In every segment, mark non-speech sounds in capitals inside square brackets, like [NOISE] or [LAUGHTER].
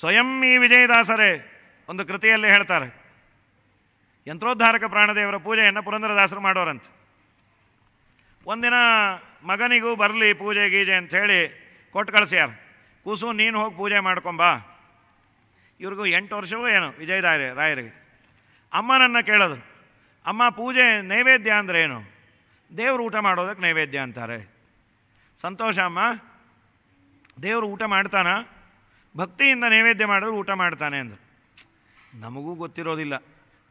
ಸ್ವಯಂ ಈ ವಿಜಯದಾಸರೇ ಒಂದು ಕೃತಿಯಲ್ಲಿ ಹೇಳ್ತಾರೆ ಯಂತ್ರೋದ್ಧಾರಕ ಪ್ರಾಣದೇವರ ಪೂಜೆಯನ್ನು ಪುರಂದರದಾಸರು ಮಾಡೋರಂತೆ ಒಂದಿನ ಮಗನಿಗೂ ಬರಲಿ ಪೂಜೆ ಗೀಜೆ ಅಂಥೇಳಿ ಕೊಟ್ಟು ಕಳಿಸ್ಯಾರ ಕೂಸು ನೀನು ಹೋಗಿ ಪೂಜೆ ಮಾಡ್ಕೊಂಬಾ ಇವ್ರಿಗೂ ಎಂಟು ವರ್ಷವೂ ಏನು ವಿಜಯದಾಯ ರಾಯರಿಗೆ ನನ್ನ ಕೇಳೋದು ಅಮ್ಮ ಪೂಜೆ ನೈವೇದ್ಯ ಅಂದರೆ ಏನು ದೇವರು ಊಟ ಮಾಡೋದಕ್ಕೆ ನೈವೇದ್ಯ ಅಂತಾರೆ ಸಂತೋಷ ಅಮ್ಮ ದೇವರು ಊಟ ಮಾಡ್ತಾನಾ ಭಕ್ತಿಯಿಂದ ನೈವೇದ್ಯ ಮಾಡಿದ್ರು ಊಟ ಮಾಡ್ತಾನೆ ಅಂದರು ನಮಗೂ ಗೊತ್ತಿರೋದಿಲ್ಲ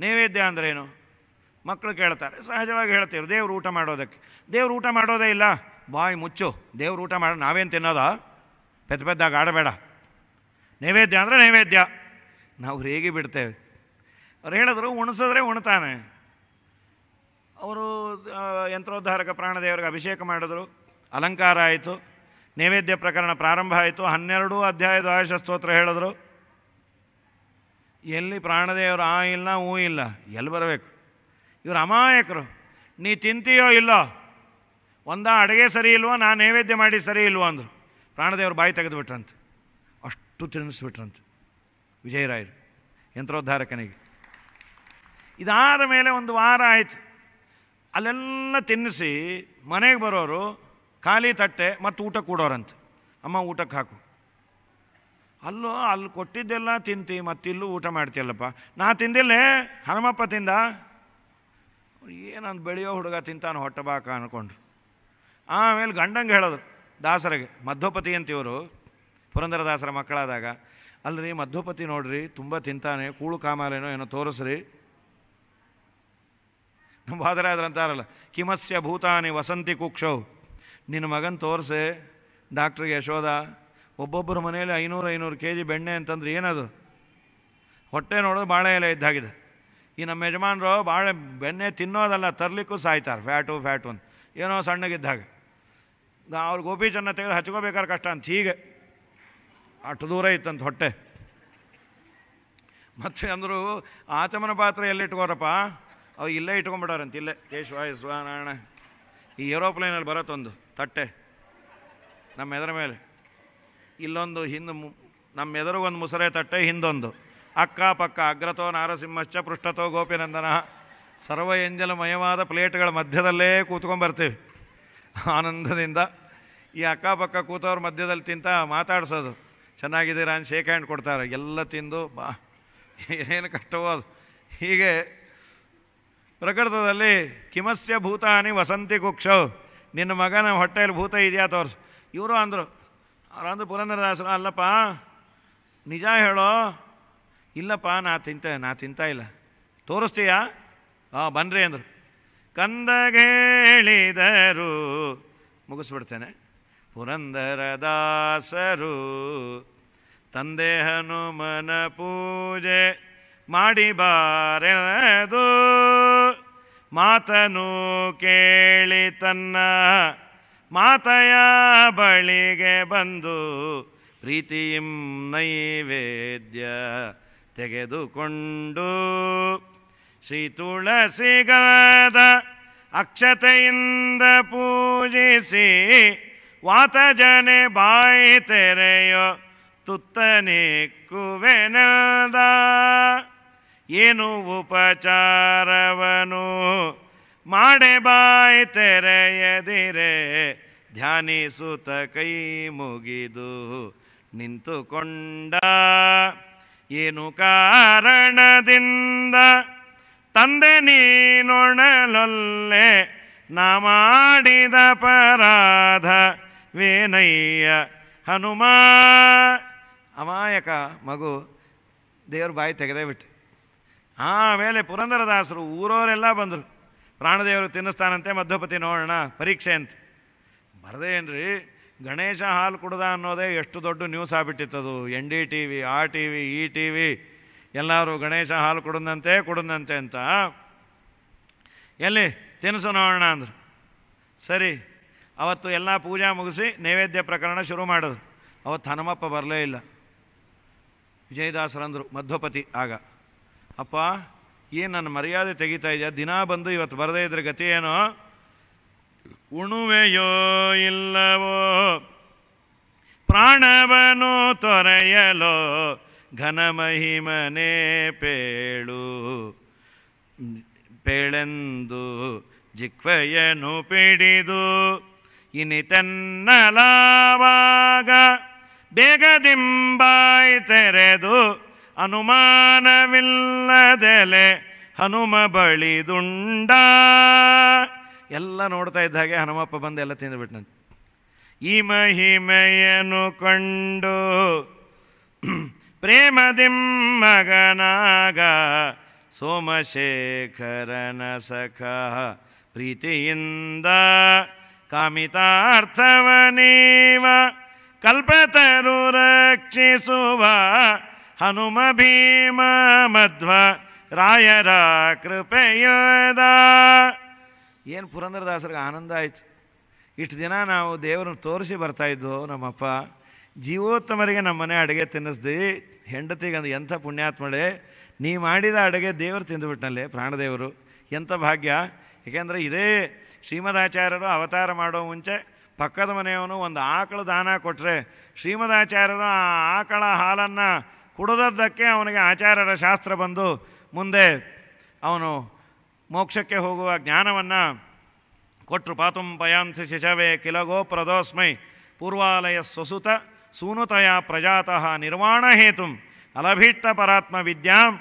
ನೈವೇದ್ಯ ಅಂದ್ರೇನು ಮಕ್ಕಳು ಕೇಳ್ತಾರೆ ಸಹಜವಾಗಿ ಹೇಳ್ತೀವಿ ದೇವ್ರು ಊಟ ಮಾಡೋದಕ್ಕೆ ದೇವ್ರು ಊಟ ಮಾಡೋದೇ ಇಲ್ಲ ಬಾಯಿ ಮುಚ್ಚು ದೇವ್ರು ಊಟ ಮಾಡೋ ನಾವೇನು ತಿನ್ನೋದ ಪೆದ್ದ ಪೆದ್ದಾಗ ಆಡಬೇಡ ನೈವೇದ್ಯ ಅಂದರೆ ನೈವೇದ್ಯ ನಾವು ಹೇಗೆ ಬಿಡ್ತೇವೆ ಅವ್ರು ಹೇಳಿದ್ರು ಉಣಿಸಿದ್ರೆ ಉಣ್ತಾನೆ ಅವರು ಯಂತ್ರೋದ್ಧಾರಕ ಪ್ರಾಣದೇವರಿಗೆ ಅಭಿಷೇಕ ಮಾಡಿದ್ರು ಅಲಂಕಾರ ಆಯಿತು ನೈವೇದ್ಯ ಪ್ರಕರಣ ಪ್ರಾರಂಭ ಆಯಿತು ಹನ್ನೆರಡು ಅಧ್ಯಾಯದ ಆಯುಷ ಸ್ತೋತ್ರ ಹೇಳಿದ್ರು ಎಲ್ಲಿ ಪ್ರಾಣದೇವರು ಆ ಇಲ್ಲ ಹೂ ಇಲ್ಲ ಎಲ್ಲಿ ಬರಬೇಕು ಇವರು ಅಮಾಯಕರು ನೀ ತಿಂತೀಯೋ ಇಲ್ಲೋ ಒಂದ ಅಡುಗೆ ಸರಿ ಇಲ್ವೋ ನಾನು ನೈವೇದ್ಯ ಮಾಡಿ ಸರಿ ಇಲ್ವೋ ಅಂದರು ಪ್ರಾಣದೇವರು ಬಾಯಿ ತೆಗೆದುಬಿಟ್ರಂತೆ ಅಷ್ಟು ತಿನ್ನಿಸ್ಬಿಟ್ರಂತೆ ವಿಜಯರಾಯರು ಯಂತ್ರೋದ್ಧಾರಕನಿಗೆ ಇದಾದ ಮೇಲೆ ಒಂದು ವಾರ ಆಯಿತು ಅಲ್ಲೆಲ್ಲ ತಿನ್ನಿಸಿ ಮನೆಗೆ ಬರೋರು ಖಾಲಿ ತಟ್ಟೆ ಮತ್ತು ಊಟ ಕೂಡೋರಂತೆ ಅಮ್ಮ ಊಟಕ್ಕೆ ಹಾಕು ಅಲ್ಲೋ ಅಲ್ಲಿ ಕೊಟ್ಟಿದ್ದೆಲ್ಲ ತಿಂತಿ ಮತ್ತಿಲ್ಲೂ ಊಟ ಮಾಡ್ತೀಯಲ್ಲಪ್ಪ ನಾ ತಿಂದಿಲ್ಲೇ ಹನುಮಪ್ಪ ತಿಂದ ಏನಂದು ಬೆಳೆಯೋ ಹುಡುಗ ತಿಂತಾನೆ ಹೊಟ್ಟಬಾಕ ಅನ್ಕೊಂಡ್ರು ಆಮೇಲೆ ಗಂಡಂಗೆ ಹೇಳೋದು ದಾಸರಿಗೆ ಮಧ್ವಪತಿ ಅಂತಿವರು ಪುರಂದರದಾಸರ ಮಕ್ಕಳಾದಾಗ ಅಲ್ಲರಿ ಮಧ್ವಪತಿ ನೋಡ್ರಿ ತುಂಬ ತಿಂತಾನೆ ಕೂಳು ಕಾಮಾಲೇನೋ ಏನೋ ತೋರಿಸ್ರಿ ನಮ್ಮ ಬಾದರಾದ್ರಂತಾರಲ್ಲ ಕಿಮಸ್ಯ ಭೂತಾನಿ ವಸಂತಿ ಕುಕ್ಷೌ ನಿನ್ನ ಮಗನ ತೋರಿಸೆ ಡಾಕ್ಟ್ರಿಗೆ ಯಶೋಧ ಒಬ್ಬೊಬ್ಬರ ಮನೇಲಿ ಐನೂರು ಐನೂರು ಕೆ ಜಿ ಬೆಣ್ಣೆ ಅಂತಂದ್ರೆ ಏನದು ಹೊಟ್ಟೆ ನೋಡೋದು ಬಾಳೆ ಎಲೆ ಇದ್ದಾಗಿದೆ ಈ ನಮ್ಮ ಯಜಮಾನರು ಬಾಳೆ ಬೆಣ್ಣೆ ತಿನ್ನೋದಲ್ಲ ತರಲಿಕ್ಕೂ ಸಾಯ್ತಾರೆ ಫ್ಯಾಟು ಫ್ಯಾಟು ಅಂತ ಏನೋ ಸಣ್ಣಗಿದ್ದಾಗ ಅವ್ರು ಗೋಪಿಚನ್ನ ತೆಗೆದು ಹಚ್ಕೋಬೇಕಾದ್ರೆ ಕಷ್ಟ ಅಂತ ಹೀಗೆ ಅಷ್ಟು ದೂರ ಇತ್ತಂತ ಹೊಟ್ಟೆ ಮತ್ತೆ ಅಂದರು ಆಚಮನ ಪಾತ್ರೆ ಇಟ್ಕೋರಪ್ಪ ಅವು ಇಲ್ಲೇ ಇಟ್ಕೊಂಬಿಟ್ಟಾರಂತ ಇಲ್ಲೇ ಕೇಶವಾಯ ಸ್ವಾನಾರಾಯಣ ಈ ಏರೋಪ್ಲೇನಲ್ಲಿ ಬರತ್ತೊಂದು ತಟ್ಟೆ ನಮ್ಮ ಎದರ ಮೇಲೆ ಇಲ್ಲೊಂದು ಹಿಂದೆ ನಮ್ಮ ಎದುರು ಒಂದು ಮುಸರೆ ತಟ್ಟೆ ಹಿಂದೊಂದು ಅಕ್ಕಪಕ್ಕ ಪಕ್ಕ ಅಗ್ರತೋ ನಾರಸಿಂಹಶ್ಚ ಪೃಷ್ಠತೋ ಗೋಪಿನಂದನ ಸರ್ವ ಮಯವಾದ ಪ್ಲೇಟ್ಗಳ ಮಧ್ಯದಲ್ಲೇ ಕೂತ್ಕೊಂಡ್ಬರ್ತೀವಿ ಆನಂದದಿಂದ ಈ ಅಕ್ಕಪಕ್ಕ ಕೂತವ್ರ ಮಧ್ಯದಲ್ಲಿ ತಿಂತ ಮಾತಾಡ್ಸೋದು ಚೆನ್ನಾಗಿದ್ದೀರಾ ಅಂತ ಶೇಕ್ ಹ್ಯಾಂಡ್ ಕೊಡ್ತಾರೆ ಎಲ್ಲ ತಿಂದು ಬಾ ಏನು ಕಷ್ಟವೋ ಅದು ಹೀಗೆ ಪ್ರಕೃತದಲ್ಲಿ ಕಿಮಸ್ಯ ಭೂತಾನಿ ವಸಂತಿ ಕುಕ್ಷ ನಿನ್ನ ಮಗನ ಹೊಟ್ಟೆಯಲ್ಲಿ ಭೂತ ಇದೆಯಾ ತೋರ್ಸು ಇವರು ಅಂದರು ಅವ್ರು ಅಂದರು ಪುರಂದರದಾಸರು ಅಲ್ಲಪ್ಪ ನಿಜ ಹೇಳೋ ಇಲ್ಲಪ್ಪ ನಾ ತಿಂತ ನಾ ತಿಂತ ಇಲ್ಲ ತೋರಿಸ್ತೀಯಾ ಹಾಂ ಬನ್ರಿ ಅಂದರು ಕಂದಗೇಳಿದರು ಮುಗಿಸ್ಬಿಡ್ತೇನೆ ಪುರಂದರದಾಸರು ತಂದೆ ಹನುಮನ ಪೂಜೆ ಮಾಡಿ ಮಾತನು ಕೇಳಿ ತನ್ನ ಮಾತೆಯ ಬಳಿಗೆ ಬಂದು ಪ್ರೀತಿಯಂ ನೈವೇದ್ಯ ತೆಗೆದುಕೊಂಡು ಶ್ರೀ ತುಳಸಿಗದ ಅಕ್ಷತೆಯಿಂದ ಪೂಜಿಸಿ ವಾತಜನೆ ಬಾಯಿ ತೆರೆಯೋ ತುತ್ತನೆ ಕುವೆನದ ಏನು ಉಪಚಾರವನು ಬಾಯ್ ತೆರೆಯದಿರೆ ಧ್ಯಾನಿಸುತ್ತ ಕೈ ಮುಗಿದು ನಿಂತುಕೊಂಡ ಏನು ಕಾರಣದಿಂದ ತಂದೆ ನೀನೊಣಲೊಲ್ಲೆ ಮಾಡಿದ ಪರಾಧ ವೇನಯ್ಯ ಹನುಮಾ ಅಮಾಯಕ ಮಗು ದೇವ್ರ ಬಾಯಿ ತೆಗೆದೇ ಬಿಟ್ಟು ಆಮೇಲೆ ಪುರಂದರದಾಸರು ಊರವರೆಲ್ಲ ಬಂದರು ಪ್ರಾಣದೇವರು ತಿನ್ನಿಸ್ತಾನಂತೆ ಮಧ್ಯಪತಿ ನೋಡೋಣ ಪರೀಕ್ಷೆ ಅಂತ ಬರದೇ ಏನ್ರಿ ಗಣೇಶ ಹಾಲು ಕುಡ್ದ ಅನ್ನೋದೇ ಎಷ್ಟು ದೊಡ್ಡ ನ್ಯೂಸ್ ಆಗ್ಬಿಟ್ಟಿತ್ತದು ಎನ್ ಡಿ ಟಿ ವಿ ಆ T V E T V ಎಲ್ಲರೂ ಗಣೇಶ ಹಾಲು ಕುಡಿದಂತೆ ಕುಡಿದಂತೆ ಅಂತ ಎಲ್ಲಿ ತಿನಿಸು ನೋಡೋಣ ಅಂದರು ಸರಿ ಅವತ್ತು ಎಲ್ಲ ಪೂಜಾ ಮುಗಿಸಿ ನೈವೇದ್ಯ ಪ್ರಕರಣ ಶುರು ಮಾಡಿದ್ರು ಅವತ್ತು ಹನುಮಪ್ಪ ಬರಲೇ ಇಲ್ಲ ವಿಜಯದಾಸರಂದರು ಮಧ್ವಪತಿ ಆಗ ಅಪ್ಪ ಏನು ನನ್ನ ಮರ್ಯಾದೆ ತೆಗಿತಾ ಇದೆಯಾ ದಿನ ಬಂದು ಇವತ್ತು ಬರದೇ ಇದ್ರ ಗತಿ ಏನೋ ಉಣುವೆಯೋ ಇಲ್ಲವೋ ಪ್ರಾಣವನು ತೊರೆಯಲೋ ಘನ ಪೇಳು ಪೇಳೆಂದು ಜಿಕ್ವೆಯನು ಪಿಡಿದು ಇನಿತನ್ನಲಾವಾಗ ಬೇಗದಿಂಬಾಯಿ ತೆರೆದು ಅನುಮಾನವಿಲ್ಲದೆಲೆ ಹನುಮ ಬಳಿದುಂಡ ಎಲ್ಲ ನೋಡ್ತಾ ಇದ್ದ ಹಾಗೆ ಹನುಮಪ್ಪ ಬಂದು ಎಲ್ಲ ತಿಂದುಬಿಟ್ಟನಂತೆ ಈ ಮಹಿಮೆಯನ್ನು ಕಂಡು [CLEARS THROAT] ಪ್ರೇಮದಿಮ್ಮಗನಾಗ ಸೋಮಶೇಖರನ ಸಖ ಪ್ರೀತಿಯಿಂದ ಕಾಮಿತಾರ್ಥವನೀವ ಕಲ್ಪತರು ರಕ್ಷಿಸುವ ಹನುಮ ಭೀಮ ಮಧ್ವ ರಾಯರ ಕೃಪೆಯೋದ ಏನು ಪುರಂದರದಾಸರಿಗೆ ಆನಂದ ಆಯಿತು ಇಷ್ಟು ದಿನ ನಾವು ದೇವರನ್ನು ತೋರಿಸಿ ಬರ್ತಾಯಿದ್ದು ನಮ್ಮಪ್ಪ ಜೀವೋತ್ತಮರಿಗೆ ನಮ್ಮ ಮನೆ ಅಡುಗೆ ತಿನ್ನಿಸ್ದು ಹೆಂಡತಿಗಂದು ಎಂಥ ಪುಣ್ಯಾತ್ಮಳೆ ನೀ ಮಾಡಿದ ಅಡುಗೆ ದೇವರು ತಿಂದುಬಿಟ್ನಲ್ಲಿ ಪ್ರಾಣದೇವರು ಎಂಥ ಭಾಗ್ಯ ಏಕೆಂದರೆ ಇದೇ ಶ್ರೀಮದಾಚಾರ್ಯರು ಅವತಾರ ಮಾಡೋ ಮುಂಚೆ ಪಕ್ಕದ ಮನೆಯವನು ಒಂದು ಆಕಳು ದಾನ ಕೊಟ್ಟರೆ ಶ್ರೀಮದಾಚಾರ್ಯರು ಆ ಆಕಳ ಹಾಲನ್ನು ಹುಡುದದ್ದಕ್ಕೆ ಅವನಿಗೆ ಆಚಾರ್ಯರ ಶಾಸ್ತ್ರ ಬಂದು ಮುಂದೆ ಅವನು ಮೋಕ್ಷಕ್ಕೆ ಹೋಗುವ ಜ್ಞಾನವನ್ನು ಕೊಟ್ಟರು ಪಾತುಂ ಪಯಾಂಸಿ ಶಿಶವೇ ಕಿಲಗೋ ಪ್ರದೋಸ್ಮೈ ಪೂರ್ವಾಲಯ ಸ್ವಸುತ ಸೂನುತಯ ಪ್ರಜಾತಃ ನಿರ್ವಾಣ ಹೇತುಂ ಅಲಭೀಷ್ಟ ಪರಾತ್ಮ ವಿದ್ಯಾಂ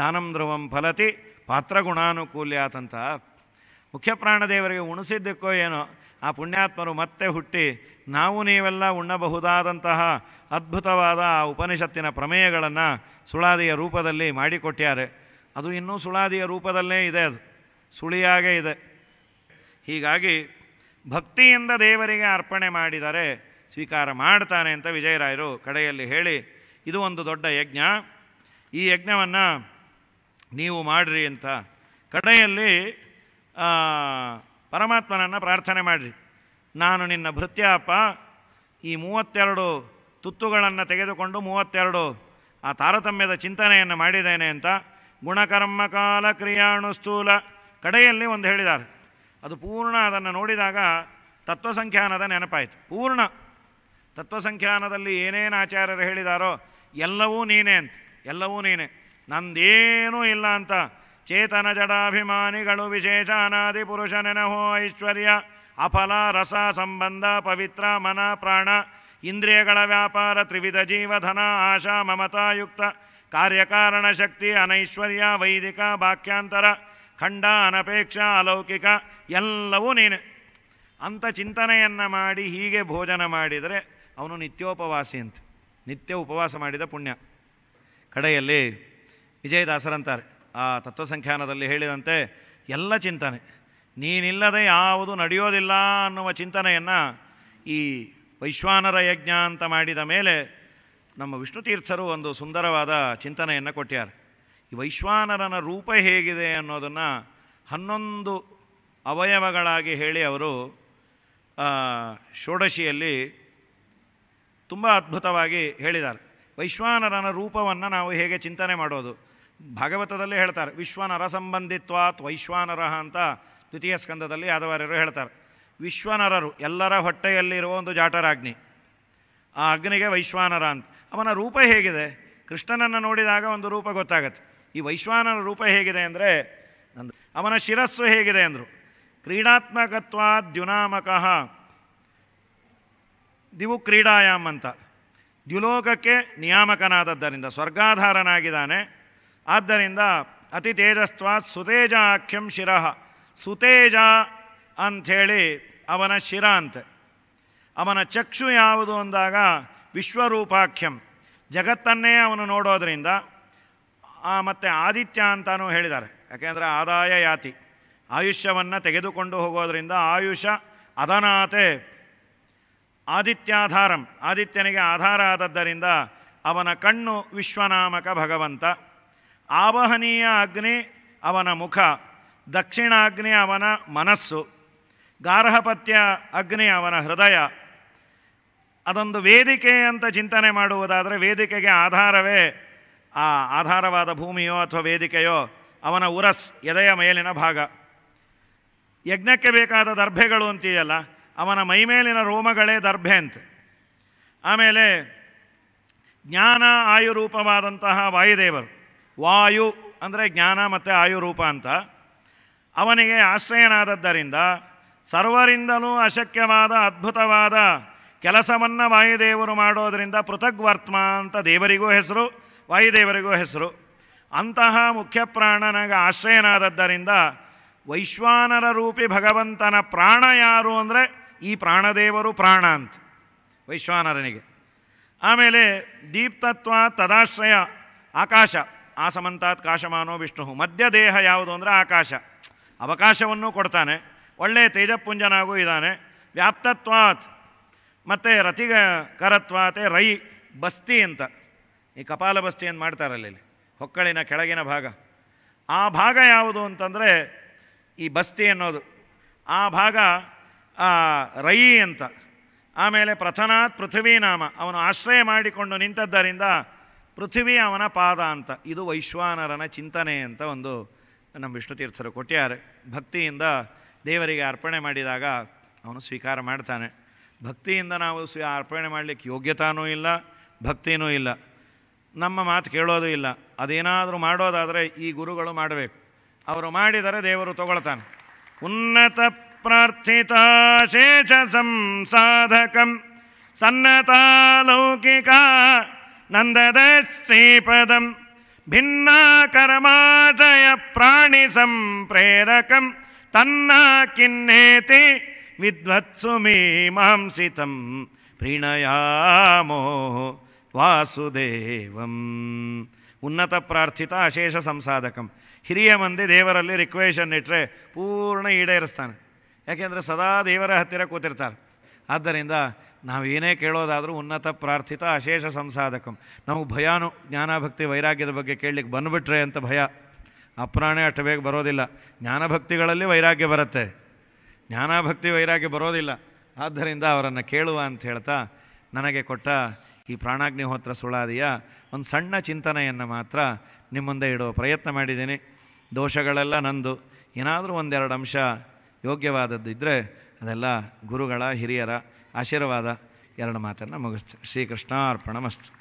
ದಾನಂ ಧ್ರುವಂ ಫಲತಿ ಪಾತ್ರಗುಣಾನುಕೂಲ್ಯಾತಂತ ಮುಖ್ಯ ಪ್ರಾಣದೇವರಿಗೆ ಉಣಿಸಿದ್ದಕ್ಕೋ ಏನೋ ಆ ಪುಣ್ಯಾತ್ಮರು ಮತ್ತೆ ಹುಟ್ಟಿ ನಾವು ನೀವೆಲ್ಲ ಉಣ್ಣಬಹುದಾದಂತಹ ಅದ್ಭುತವಾದ ಆ ಉಪನಿಷತ್ತಿನ ಪ್ರಮೇಯಗಳನ್ನು ಸುಳಾದಿಯ ರೂಪದಲ್ಲಿ ಮಾಡಿಕೊಟ್ಟಿದ್ದಾರೆ ಅದು ಇನ್ನೂ ಸುಳಾದಿಯ ರೂಪದಲ್ಲೇ ಇದೆ ಅದು ಸುಳಿಯಾಗೇ ಇದೆ ಹೀಗಾಗಿ ಭಕ್ತಿಯಿಂದ ದೇವರಿಗೆ ಅರ್ಪಣೆ ಮಾಡಿದರೆ ಸ್ವೀಕಾರ ಮಾಡ್ತಾನೆ ಅಂತ ವಿಜಯರಾಯರು ಕಡೆಯಲ್ಲಿ ಹೇಳಿ ಇದು ಒಂದು ದೊಡ್ಡ ಯಜ್ಞ ಈ ಯಜ್ಞವನ್ನು ನೀವು ಮಾಡಿರಿ ಅಂತ ಕಡೆಯಲ್ಲಿ ಪರಮಾತ್ಮನನ್ನು ಪ್ರಾರ್ಥನೆ ಮಾಡಿರಿ ನಾನು ನಿನ್ನ ಭೃತ್ಯಪ್ಪ ಈ ಮೂವತ್ತೆರಡು ತುತ್ತುಗಳನ್ನು ತೆಗೆದುಕೊಂಡು ಮೂವತ್ತೆರಡು ಆ ತಾರತಮ್ಯದ ಚಿಂತನೆಯನ್ನು ಮಾಡಿದ್ದೇನೆ ಅಂತ ಗುಣಕರ್ಮ ಕಾಲ ಕ್ರಿಯಾಣುಸ್ಥೂಲ ಕಡೆಯಲ್ಲಿ ಒಂದು ಹೇಳಿದ್ದಾರೆ ಅದು ಪೂರ್ಣ ಅದನ್ನು ನೋಡಿದಾಗ ತತ್ವಸಂಖ್ಯಾನದ ನೆನಪಾಯಿತು ಪೂರ್ಣ ತತ್ವಸಂಖ್ಯಾನದಲ್ಲಿ ಏನೇನು ಆಚಾರ್ಯರು ಹೇಳಿದಾರೋ ಎಲ್ಲವೂ ನೀನೇ ಅಂತ ಎಲ್ಲವೂ ನೀನೇ ನಂದೇನೂ ಇಲ್ಲ ಅಂತ ಚೇತನ ಜಡಾಭಿಮಾನಿಗಳು ವಿಶೇಷಾನಾದಿ ನೆನಹೋ ಐಶ್ವರ್ಯ ಅಫಲ ರಸ ಸಂಬಂಧ ಪವಿತ್ರ ಮನ ಪ್ರಾಣ ಇಂದ್ರಿಯಗಳ ವ್ಯಾಪಾರ ತ್ರಿವಿಧ ಜೀವಧನ ಆಶಾ ಮಮತಾಯುಕ್ತ ಕಾರ್ಯಕಾರಣ ಶಕ್ತಿ ಅನೈಶ್ವರ್ಯ ವೈದಿಕ ಬಾಕ್ಯಾಂತರ ಖಂಡ ಅನಪೇಕ್ಷ ಅಲೌಕಿಕ ಎಲ್ಲವೂ ನೀನೆ ಅಂಥ ಚಿಂತನೆಯನ್ನು ಮಾಡಿ ಹೀಗೆ ಭೋಜನ ಮಾಡಿದರೆ ಅವನು ನಿತ್ಯೋಪವಾಸಿ ಅಂತ ನಿತ್ಯ ಉಪವಾಸ ಮಾಡಿದ ಪುಣ್ಯ ಕಡೆಯಲ್ಲಿ ವಿಜಯದಾಸರಂತಾರೆ ಆ ತತ್ವಸಂಖ್ಯಾನದಲ್ಲಿ ಹೇಳಿದಂತೆ ಎಲ್ಲ ಚಿಂತನೆ ನೀನಿಲ್ಲದೆ ಯಾವುದು ನಡೆಯೋದಿಲ್ಲ ಅನ್ನುವ ಚಿಂತನೆಯನ್ನು ಈ ವೈಶ್ವಾನರ ಯಜ್ಞ ಅಂತ ಮಾಡಿದ ಮೇಲೆ ನಮ್ಮ ವಿಷ್ಣು ತೀರ್ಥರು ಒಂದು ಸುಂದರವಾದ ಚಿಂತನೆಯನ್ನು ಕೊಟ್ಟಿದ್ದಾರೆ ಈ ವೈಶ್ವಾನರನ ರೂಪ ಹೇಗಿದೆ ಅನ್ನೋದನ್ನು ಹನ್ನೊಂದು ಅವಯವಗಳಾಗಿ ಹೇಳಿ ಅವರು ಷೋಡಶಿಯಲ್ಲಿ ತುಂಬ ಅದ್ಭುತವಾಗಿ ಹೇಳಿದ್ದಾರೆ ವೈಶ್ವಾನರನ ರೂಪವನ್ನು ನಾವು ಹೇಗೆ ಚಿಂತನೆ ಮಾಡೋದು ಭಾಗವತದಲ್ಲೇ ಹೇಳ್ತಾರೆ ವಿಶ್ವನರ ಸಂಬಂಧಿತ್ವಾತ್ ವೈಶ್ವಾನರಹ ಅಂತ ದ್ವಿತೀಯ ಸ್ಕಂದದಲ್ಲಿ ಯಾದವಾರ್ಯರು ಹೇಳ್ತಾರೆ ವಿಶ್ವನರರು ಎಲ್ಲರ ಹೊಟ್ಟೆಯಲ್ಲಿರುವ ಒಂದು ಜಾಟರಾಗ್ನಿ ಆ ಅಗ್ನಿಗೆ ವೈಶ್ವಾನರ ಅಂತ ಅವನ ರೂಪ ಹೇಗಿದೆ ಕೃಷ್ಣನನ್ನು ನೋಡಿದಾಗ ಒಂದು ರೂಪ ಗೊತ್ತಾಗತ್ತೆ ಈ ವೈಶ್ವಾನರ ರೂಪ ಹೇಗಿದೆ ಅಂದರೆ ಅವನ ಶಿರಸ್ಸು ಹೇಗಿದೆ ಅಂದರು ದ್ಯುನಾಮಕಃ ದಿವು ಕ್ರೀಡಾಯಾಮ್ ಅಂತ ದ್ಯುಲೋಕಕ್ಕೆ ನಿಯಾಮಕನಾದದ್ದರಿಂದ ಸ್ವರ್ಗಾಧಾರನಾಗಿದ್ದಾನೆ ಆದ್ದರಿಂದ ಅತಿ ಸುತೇಜ ಆಖ್ಯಂ ಶಿರಃ ಸುತೇಜ ಅಂಥೇಳಿ ಅವನ ಶಿರ ಅಂತೆ ಅವನ ಚಕ್ಷು ಯಾವುದು ಅಂದಾಗ ವಿಶ್ವರೂಪಾಖ್ಯಂ ಜಗತ್ತನ್ನೇ ಅವನು ನೋಡೋದರಿಂದ ಮತ್ತು ಆದಿತ್ಯ ಅಂತಲೂ ಹೇಳಿದ್ದಾರೆ ಯಾಕೆಂದರೆ ಆದಾಯ ಯಾತಿ ಆಯುಷ್ಯವನ್ನು ತೆಗೆದುಕೊಂಡು ಹೋಗೋದರಿಂದ ಆಯುಷ ಅದನಾತೆ ಆದಿತ್ಯಾಧಾರಂ ಆದಿತ್ಯನಿಗೆ ಆಧಾರ ಆದದ್ದರಿಂದ ಅವನ ಕಣ್ಣು ವಿಶ್ವನಾಮಕ ಭಗವಂತ ಆವಹನೀಯ ಅಗ್ನಿ ಅವನ ಮುಖ ದಕ್ಷಿಣ ಅಗ್ನಿ ಅವನ ಮನಸ್ಸು ಗಾರ್ಹಪತ್ಯ ಅಗ್ನಿ ಅವನ ಹೃದಯ ಅದೊಂದು ವೇದಿಕೆ ಅಂತ ಚಿಂತನೆ ಮಾಡುವುದಾದರೆ ವೇದಿಕೆಗೆ ಆಧಾರವೇ ಆ ಆಧಾರವಾದ ಭೂಮಿಯೋ ಅಥವಾ ವೇದಿಕೆಯೋ ಅವನ ಉರಸ್ ಎದೆಯ ಮೇಲಿನ ಭಾಗ ಯಜ್ಞಕ್ಕೆ ಬೇಕಾದ ದರ್ಭೆಗಳು ಅಂತೀಯಲ್ಲ ಅವನ ಮೈಮೇಲಿನ ರೋಮಗಳೇ ದರ್ಭೆ ಅಂತ ಆಮೇಲೆ ಜ್ಞಾನ ಆಯುರೂಪವಾದಂತಹ ವಾಯುದೇವರು ವಾಯು ಅಂದರೆ ಜ್ಞಾನ ಮತ್ತು ರೂಪ ಅಂತ ಅವನಿಗೆ ಆಶ್ರಯನಾದದ್ದರಿಂದ ಸರ್ವರಿಂದಲೂ ಅಶಕ್ಯವಾದ ಅದ್ಭುತವಾದ ಕೆಲಸವನ್ನು ವಾಯುದೇವರು ಮಾಡೋದರಿಂದ ಪೃಥಗ್ವರ್ತ್ಮ ಅಂತ ದೇವರಿಗೂ ಹೆಸರು ವಾಯುದೇವರಿಗೂ ಹೆಸರು ಅಂತಹ ಮುಖ್ಯ ಪ್ರಾಣನಾಗ ಆಶ್ರಯನಾದದ್ದರಿಂದ ವೈಶ್ವಾನರ ರೂಪಿ ಭಗವಂತನ ಪ್ರಾಣ ಯಾರು ಅಂದರೆ ಈ ಪ್ರಾಣದೇವರು ಪ್ರಾಣ ಅಂತ ವೈಶ್ವಾನರನಿಗೆ ಆಮೇಲೆ ದೀಪ್ತತ್ವ ತದಾಶ್ರಯ ಆಕಾಶ ಆ ಸಮಂತಾತ್ ಕಾಶಮಾನೋ ವಿಷ್ಣು ಮಧ್ಯದೇಹ ಯಾವುದು ಅಂದರೆ ಆಕಾಶ ಅವಕಾಶವನ್ನು ಕೊಡ್ತಾನೆ ಒಳ್ಳೆಯ ತೇಜಪುಂಜನಾಗೂ ಇದ್ದಾನೆ ವ್ಯಾಪ್ತತ್ವಾತ್ ಮತ್ತು ರತಿಗ ಕರತ್ವಾತೆ ರೈ ಬಸ್ತಿ ಅಂತ ಈ ಕಪಾಲ ಬಸ್ತಿ ಅಂತ ಮಾಡ್ತಾರಲ್ಲ ಇಲ್ಲಿ ಹೊಕ್ಕಳಿನ ಕೆಳಗಿನ ಭಾಗ ಆ ಭಾಗ ಯಾವುದು ಅಂತಂದರೆ ಈ ಬಸ್ತಿ ಅನ್ನೋದು ಆ ಭಾಗ ರೈ ಅಂತ ಆಮೇಲೆ ಪ್ರಥನಾತ್ ಪೃಥ್ವೀನಾಮ ಅವನು ಆಶ್ರಯ ಮಾಡಿಕೊಂಡು ನಿಂತದ್ದರಿಂದ ಪೃಥ್ವಿ ಅವನ ಪಾದ ಅಂತ ಇದು ವೈಶ್ವಾನರನ ಚಿಂತನೆ ಅಂತ ಒಂದು ನಮ್ಮ ವಿಷ್ಣುತೀರ್ಥರು ಕೊಟ್ಟಿದ್ದಾರೆ ಭಕ್ತಿಯಿಂದ ದೇವರಿಗೆ ಅರ್ಪಣೆ ಮಾಡಿದಾಗ ಅವನು ಸ್ವೀಕಾರ ಮಾಡ್ತಾನೆ ಭಕ್ತಿಯಿಂದ ನಾವು ಸ್ವೀ ಅರ್ಪಣೆ ಮಾಡಲಿಕ್ಕೆ ಯೋಗ್ಯತಾನೂ ಇಲ್ಲ ಭಕ್ತಿನೂ ಇಲ್ಲ ನಮ್ಮ ಮಾತು ಕೇಳೋದು ಇಲ್ಲ ಅದೇನಾದರೂ ಮಾಡೋದಾದರೆ ಈ ಗುರುಗಳು ಮಾಡಬೇಕು ಅವರು ಮಾಡಿದರೆ ದೇವರು ತಗೊಳ್ತಾನೆ ಉನ್ನತ ಪ್ರಾರ್ಥಿತ ಶೇಷ ಸಂಸಾಧಕಂ ಸನ್ನತಾಲೌಕಿಕ ಭಿನ್ನ ശ്രീപദം ಪ್ರಾಣಿ ಸಂಪ್ರೇರಕಂ ತನ್ನ ಕಿನ್ನೇತಿ ವಿದ್ವತ್ಸು വിദ്വത്സുമീമാംസിതം ಪ್ರೀಣಯಾಮೋ ವಾಸುದೇವಂ ಉನ್ನತ ಪ್ರಾರ್ಥಿತ ಅಶೇಷ ಸಂಸಾಧಕಂ ಹಿರಿಯ ಮಂದಿ ದೇವರಲ್ಲಿ ರಿಕ್ವೇಷನ್ ಇಟ್ಟರೆ ಪೂರ್ಣ ಈಡೇರಿಸ್ತಾನೆ ಯಾಕೆಂದರೆ ಸದಾ ದೇವರ ಹತ್ತಿರ ಕೂತಿರ್ತಾರೆ ಆದ್ದರಿಂದ ನಾವೇನೇ ಕೇಳೋದಾದರೂ ಉನ್ನತ ಪ್ರಾರ್ಥಿತ ಅಶೇಷ ಸಂಸಾಧಕಂ ನಾವು ಭಯಾನು ಜ್ಞಾನಭಕ್ತಿ ವೈರಾಗ್ಯದ ಬಗ್ಗೆ ಕೇಳಲಿಕ್ಕೆ ಬಂದುಬಿಟ್ರೆ ಅಂತ ಭಯ ಅಪ್ರಾಣೆ ಅಷ್ಟು ಬೇಗ ಬರೋದಿಲ್ಲ ಜ್ಞಾನಭಕ್ತಿಗಳಲ್ಲಿ ವೈರಾಗ್ಯ ಬರುತ್ತೆ ಜ್ಞಾನಭಕ್ತಿ ವೈರಾಗ್ಯ ಬರೋದಿಲ್ಲ ಆದ್ದರಿಂದ ಅವರನ್ನು ಕೇಳುವ ಅಂತ ಹೇಳ್ತಾ ನನಗೆ ಕೊಟ್ಟ ಈ ಪ್ರಾಣಾಗ್ನಿಹೋತ್ರ ಸುಳಾದಿಯ ಒಂದು ಸಣ್ಣ ಚಿಂತನೆಯನ್ನು ಮಾತ್ರ ನಿಮ್ಮ ಮುಂದೆ ಇಡುವ ಪ್ರಯತ್ನ ಮಾಡಿದ್ದೀನಿ ದೋಷಗಳೆಲ್ಲ ನಂದು ಏನಾದರೂ ಒಂದೆರಡು ಅಂಶ ಯೋಗ್ಯವಾದದ್ದು ಇದ್ದರೆ ಅದೆಲ್ಲ ಗುರುಗಳ ಹಿರಿಯರ ಆಶೀರ್ವಾದ ಎರಡು ಮಾತನ್ನು ಮುಗಿಸ್ತೀನಿ ಶ್ರೀಕೃಷ್ಣಾರ್ಪಣ ಮಸ್ತು